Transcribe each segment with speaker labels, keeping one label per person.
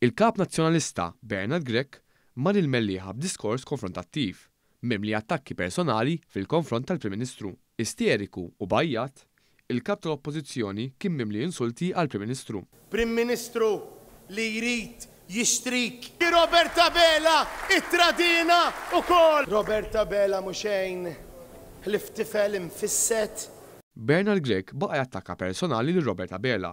Speaker 1: Il-kap nazzjonalista Bernard Grek mar il-melliħa b'diskors konfrontattiv, mimli attakki personali fil-konfront tal-Prim Ministru. Isteriku u bajjat, il-kap tal-oppozizjoni kien li insulti għal-Prim Ministru.
Speaker 2: Prim Ministru li jrid jixtrik. Roberta Bela it-tradina u kol. Roberta Bela muxejn
Speaker 1: l-iftifel imfisset. Bernard Grek baqa jattakka personali li Roberta Bela,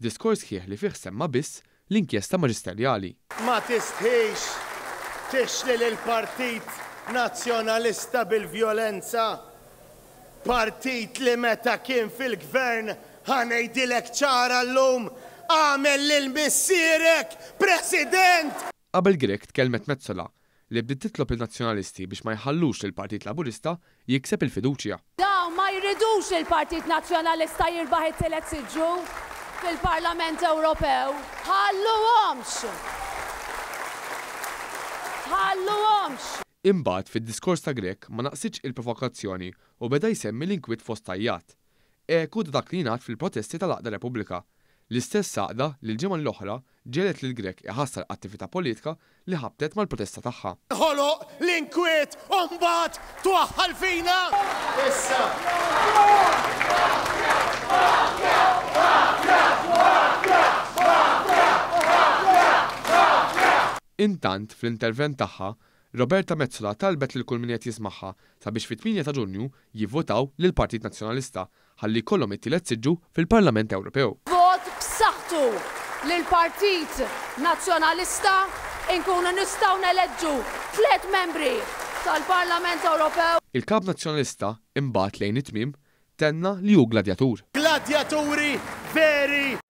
Speaker 1: f'diskors kieħ li fiħsemma biss l-inkjesta maġisterjali.
Speaker 2: Ma tistħiex tixli l-Partit Nazzjonalista bil-violenza, partit li meta kien fil-gvern ħanejdilek ċara l-lum għamel l-missirek president!
Speaker 1: Qabel Grek tkellmet Mezzola li bdiet titlob il-nazzjonalisti biex ma jħallux il-Partit Laburista jikseb il-fiduċja.
Speaker 3: Daw ma jridux il-Partit Nazzjonalista jirbaħ it-telet fil-Parlament Ewropew, ħallu għomx! ħallu għomx!
Speaker 1: Imbagħad fid-diskors ta' Grek ma naqsitx il-provokazzjoni u beda jsemmi l-inkwit fost tajjat. Eku dak li jingħad fil-protesti tal-Aqda Repubblika. L-istess saqda li l-ġimgħa l-oħra ġelet lil Grek iħassar attività politika li ħabtet mal-protesta tagħha.
Speaker 2: Ħolo l-inkwiet u mbagħad twaħħal fina! Issa!
Speaker 1: Intant, fl-intervent tagħha, Roberta Mezzola talbet lil kull min qed jismagħha sabiex fit-8 ta' Ġunju jivvotaw lil Partit Nazzjonalista ħalli kollhom it-tielet siġġu fil-Parlament Ewropew.
Speaker 3: Vot b'saħħtu lil Partit Nazzjonalista inkunu nistgħu neleġġu tliet membri tal-Parlament Ewropew.
Speaker 1: Il-Kap Nazzjonalista imbagħad lejn it-tmiem tenna li hu gladjatur.
Speaker 2: Gladjaturi veri